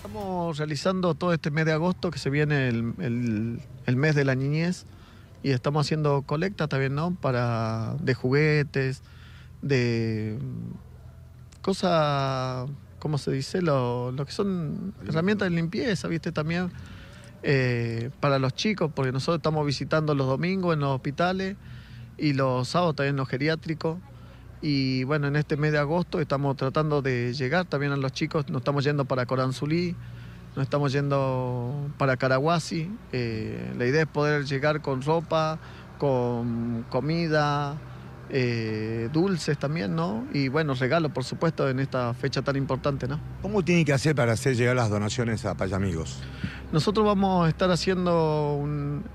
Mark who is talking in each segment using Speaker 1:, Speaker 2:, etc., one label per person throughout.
Speaker 1: Estamos realizando todo este mes de agosto, que se viene el, mes de la niñez, y estamos haciendo colectas también, ¿no? Para, de juguetes, de cosas, ¿cómo se dice? Lo, que son herramientas de limpieza, ¿viste? También eh, para los chicos, porque nosotros estamos visitando los domingos en los hospitales y los sábados también en los geriátricos y bueno, en este mes de agosto estamos tratando de llegar también a los chicos. Nos estamos yendo para Coranzulí, nos estamos yendo para Caraguasi. Eh, la idea es poder llegar con ropa, con comida, eh, dulces también, ¿no? Y bueno, regalo por supuesto, en esta fecha tan importante, ¿no? ¿Cómo tiene que hacer para hacer llegar las donaciones a Payamigos? Nosotros vamos a estar haciendo,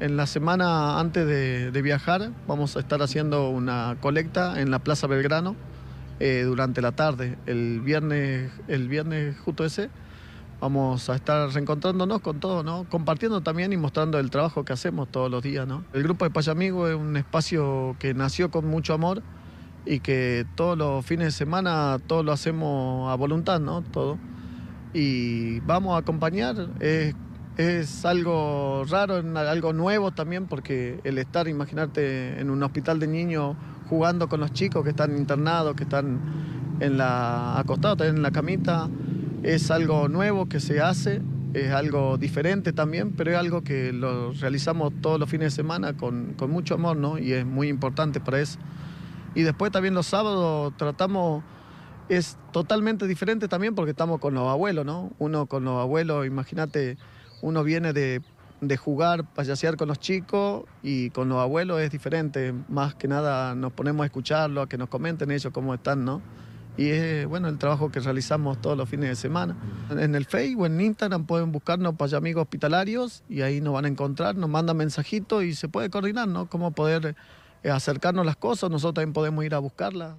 Speaker 1: en la semana antes de, viajar, vamos a estar haciendo una colecta en la Plaza Belgrano eh, durante la tarde, el viernes, el viernes justo ese. Vamos a estar reencontrándonos con todo ¿no? Compartiendo también y mostrando el trabajo que hacemos todos los días, ¿no? El grupo de Payamigo es un espacio que nació con mucho amor y que todos los fines de semana todo lo hacemos a voluntad, ¿no? Todo. Y vamos a acompañar. Es, es algo raro, algo nuevo también, porque el estar, imaginarte, en un hospital de niños jugando con los chicos que están internados, que están en la en la camita es algo nuevo que se hace, es algo diferente también, pero es algo que lo realizamos todos los fines de semana con, mucho amor, ¿no? Y es muy importante para eso. Y después también los sábados tratamos es totalmente diferente también porque estamos con los abuelos, ¿no? Uno con los abuelos, imagínate, uno viene de, jugar, payasear con los chicos y con los abuelos es diferente. Más que nada nos ponemos a escucharlo, a que nos comenten ellos cómo están, ¿no? y es bueno el trabajo que realizamos todos los fines de semana. En el Facebook o en Instagram pueden buscarnos para amigos hospitalarios y ahí nos van a encontrar, nos mandan mensajitos y se puede coordinar, ¿no? Cómo poder eh, acercarnos las cosas, nosotros también podemos ir a buscarlas.